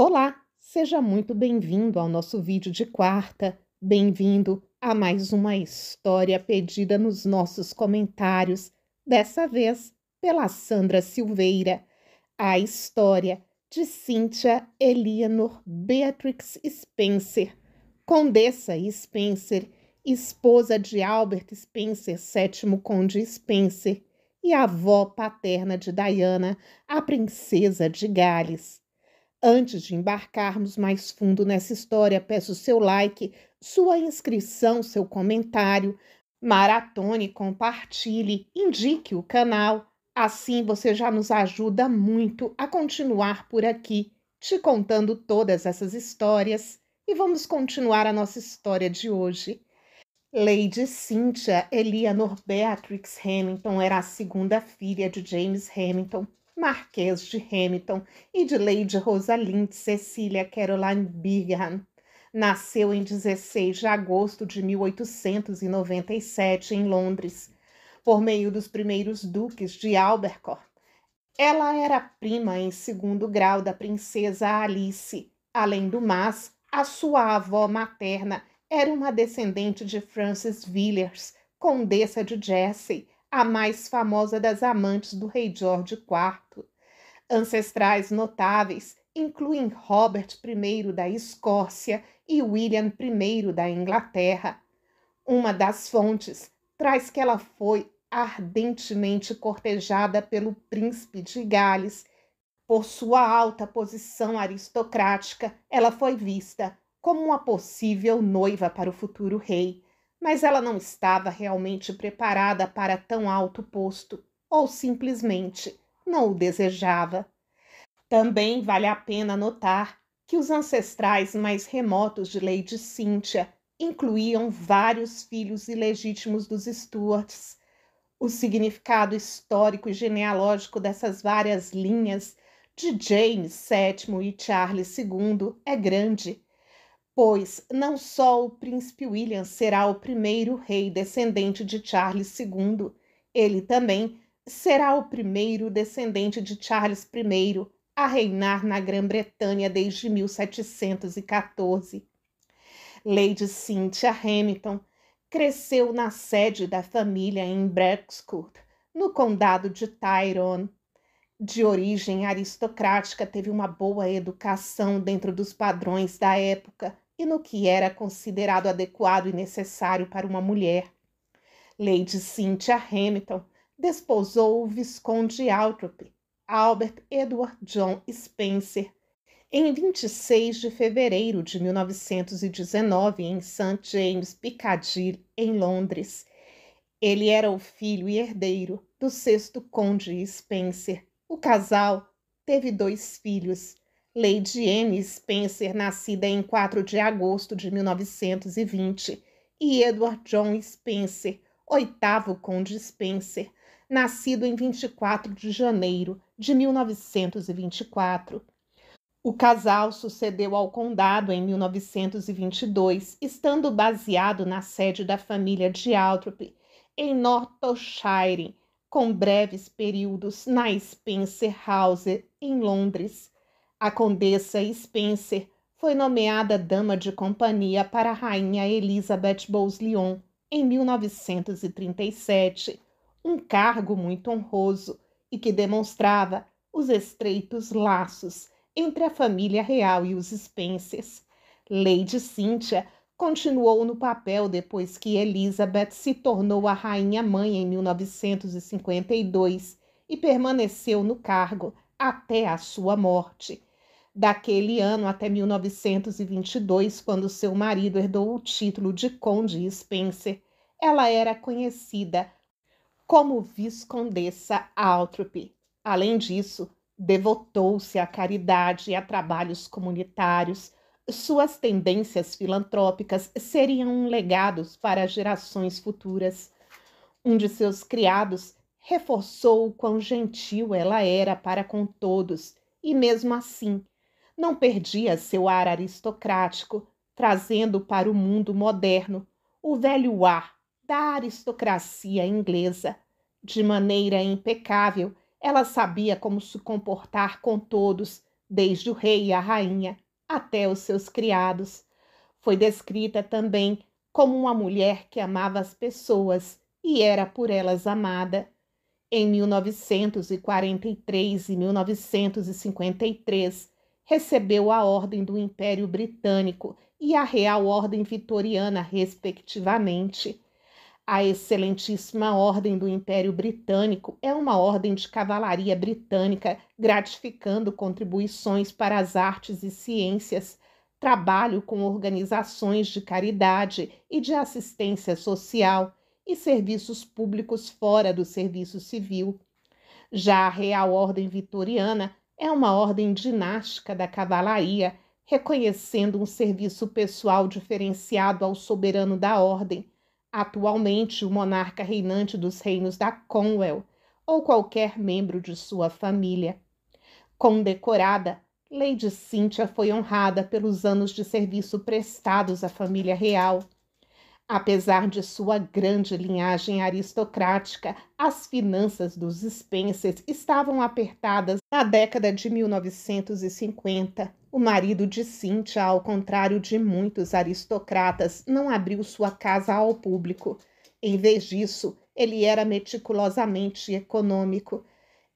Olá, seja muito bem-vindo ao nosso vídeo de quarta, bem-vindo a mais uma história pedida nos nossos comentários, dessa vez pela Sandra Silveira. A história de Cynthia Eleanor Beatrix Spencer, Condessa Spencer, esposa de Albert Spencer, sétimo Conde Spencer, e avó paterna de Diana, a princesa de Gales. Antes de embarcarmos mais fundo nessa história, peço seu like, sua inscrição, seu comentário, maratone, compartilhe, indique o canal. Assim você já nos ajuda muito a continuar por aqui, te contando todas essas histórias. E vamos continuar a nossa história de hoje. Lady Cynthia Eleanor Beatrix Hamilton era a segunda filha de James Hamilton Marquês de Hamilton e de Lady Rosalind Cecília Caroline Birgham. Nasceu em 16 de agosto de 1897 em Londres, por meio dos primeiros duques de Albercourt. Ela era prima em segundo grau da princesa Alice. Além do mais, a sua avó materna era uma descendente de Frances Villiers, condessa de Jersey, a mais famosa das amantes do rei George IV. Ancestrais notáveis incluem Robert I da Escócia e William I da Inglaterra. Uma das fontes traz que ela foi ardentemente cortejada pelo príncipe de Gales. Por sua alta posição aristocrática, ela foi vista como uma possível noiva para o futuro rei mas ela não estava realmente preparada para tão alto posto ou simplesmente não o desejava. Também vale a pena notar que os ancestrais mais remotos de Lady Cynthia incluíam vários filhos ilegítimos dos Stuarts. O significado histórico e genealógico dessas várias linhas de James VII e Charles II é grande pois não só o príncipe William será o primeiro rei descendente de Charles II, ele também será o primeiro descendente de Charles I a reinar na Grã-Bretanha desde 1714. Lady Cynthia Hamilton cresceu na sede da família em Brexcourt, no condado de Tyrone. De origem aristocrática, teve uma boa educação dentro dos padrões da época e no que era considerado adequado e necessário para uma mulher. Lady Cynthia Hamilton desposou o Visconde Altrop, Albert Edward John Spencer, em 26 de fevereiro de 1919, em St. James, Piccadilly, em Londres. Ele era o filho e herdeiro do sexto conde Spencer. O casal teve dois filhos, Lady Anne Spencer, nascida em 4 de agosto de 1920, e Edward John Spencer, oitavo Conde Spencer, nascido em 24 de janeiro de 1924. O casal sucedeu ao condado em 1922, estando baseado na sede da família de Altrop, em Northamptonshire, com breves períodos na Spencer House, em Londres. A condessa Spencer foi nomeada dama de companhia para a rainha Elizabeth Bowes-Lyon em 1937, um cargo muito honroso e que demonstrava os estreitos laços entre a família real e os Spencers. Lady Cynthia continuou no papel depois que Elizabeth se tornou a rainha mãe em 1952 e permaneceu no cargo até a sua morte daquele ano até 1922, quando seu marido herdou o título de Conde Spencer, ela era conhecida como Viscondessa Altrop. Além disso, devotou-se à caridade e a trabalhos comunitários. Suas tendências filantrópicas seriam um legado para gerações futuras. Um de seus criados reforçou o quão gentil ela era para com todos, e mesmo assim não perdia seu ar aristocrático, trazendo para o mundo moderno o velho ar da aristocracia inglesa. De maneira impecável, ela sabia como se comportar com todos, desde o rei e a rainha até os seus criados. Foi descrita também como uma mulher que amava as pessoas e era por elas amada. Em 1943 e 1953, recebeu a Ordem do Império Britânico e a Real Ordem Vitoriana, respectivamente. A Excelentíssima Ordem do Império Britânico é uma ordem de cavalaria britânica gratificando contribuições para as artes e ciências, trabalho com organizações de caridade e de assistência social e serviços públicos fora do serviço civil. Já a Real Ordem Vitoriana é uma ordem dinástica da cavalaria, reconhecendo um serviço pessoal diferenciado ao soberano da ordem, atualmente o monarca reinante dos reinos da Conwell, ou qualquer membro de sua família. Condecorada, Lady Cynthia foi honrada pelos anos de serviço prestados à família real Apesar de sua grande linhagem aristocrática, as finanças dos Spencers estavam apertadas na década de 1950. O marido de Cynthia, ao contrário de muitos aristocratas, não abriu sua casa ao público. Em vez disso, ele era meticulosamente econômico.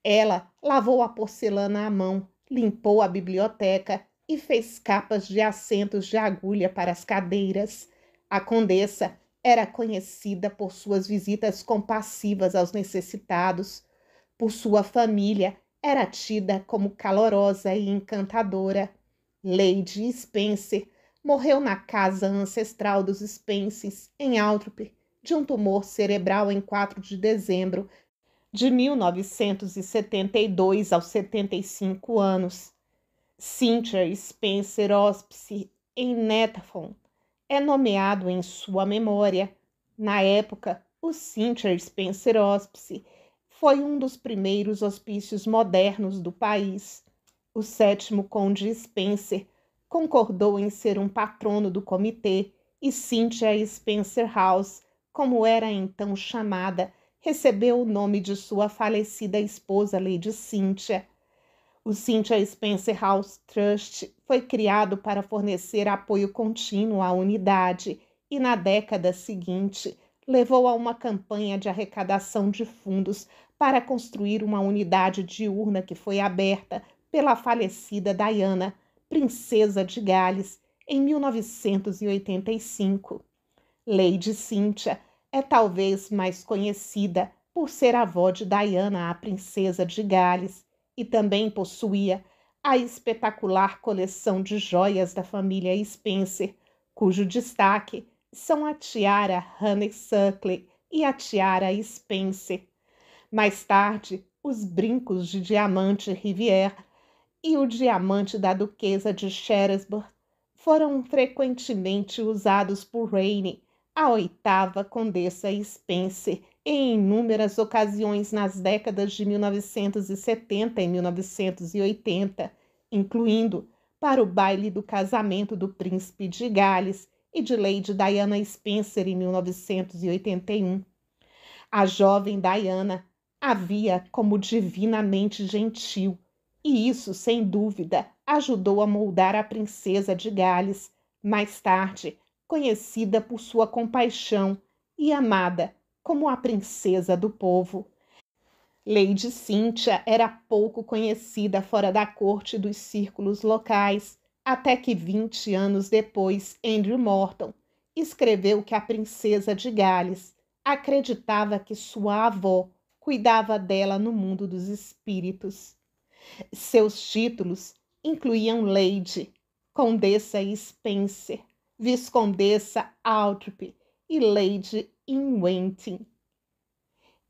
Ela lavou a porcelana à mão, limpou a biblioteca e fez capas de assentos de agulha para as cadeiras. A condessa era conhecida por suas visitas compassivas aos necessitados, por sua família era tida como calorosa e encantadora. Lady Spencer morreu na casa ancestral dos Spencers, em Althorpe, de um tumor cerebral em 4 de dezembro de 1972 aos 75 anos. Cynthia Spencer Hospice, em Netafon, é nomeado em sua memória. Na época, o Sinter Spencer Hospice foi um dos primeiros hospícios modernos do país. O sétimo conde Spencer concordou em ser um patrono do comitê e Cynthia Spencer House, como era então chamada, recebeu o nome de sua falecida esposa Lady Cynthia. O Cynthia Spencer House Trust foi criado para fornecer apoio contínuo à unidade e, na década seguinte, levou a uma campanha de arrecadação de fundos para construir uma unidade diurna que foi aberta pela falecida Diana, princesa de Gales, em 1985. Lady Cynthia é talvez mais conhecida por ser avó de Diana, a princesa de Gales, e também possuía a espetacular coleção de joias da família Spencer, cujo destaque são a tiara Honey Suckling e a tiara Spencer. Mais tarde, os brincos de diamante Rivière e o diamante da duquesa de Sherasburg foram frequentemente usados por Rainey, a oitava condessa Spencer, em inúmeras ocasiões nas décadas de 1970 e 1980, incluindo para o baile do casamento do príncipe de Gales e de Lady Diana Spencer em 1981. A jovem Diana havia como divinamente gentil, e isso, sem dúvida, ajudou a moldar a princesa de Gales, mais tarde conhecida por sua compaixão e amada como a princesa do povo. Lady Cíntia era pouco conhecida fora da corte e dos círculos locais, até que 20 anos depois, Andrew Morton escreveu que a princesa de Gales acreditava que sua avó cuidava dela no mundo dos espíritos. Seus títulos incluíam Lady, Condessa Spencer, Viscondessa Altrip e Lady in Wentin.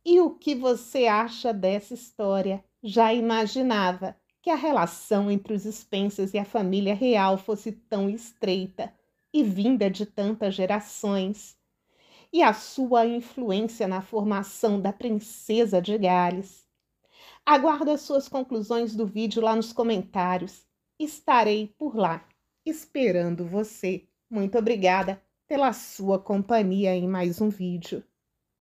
E o que você acha dessa história? Já imaginava que a relação entre os Spencers e a família real fosse tão estreita e vinda de tantas gerações, e a sua influência na formação da princesa de Gales. Aguardo as suas conclusões do vídeo lá nos comentários. Estarei por lá, esperando você. Muito obrigada pela sua companhia em mais um vídeo.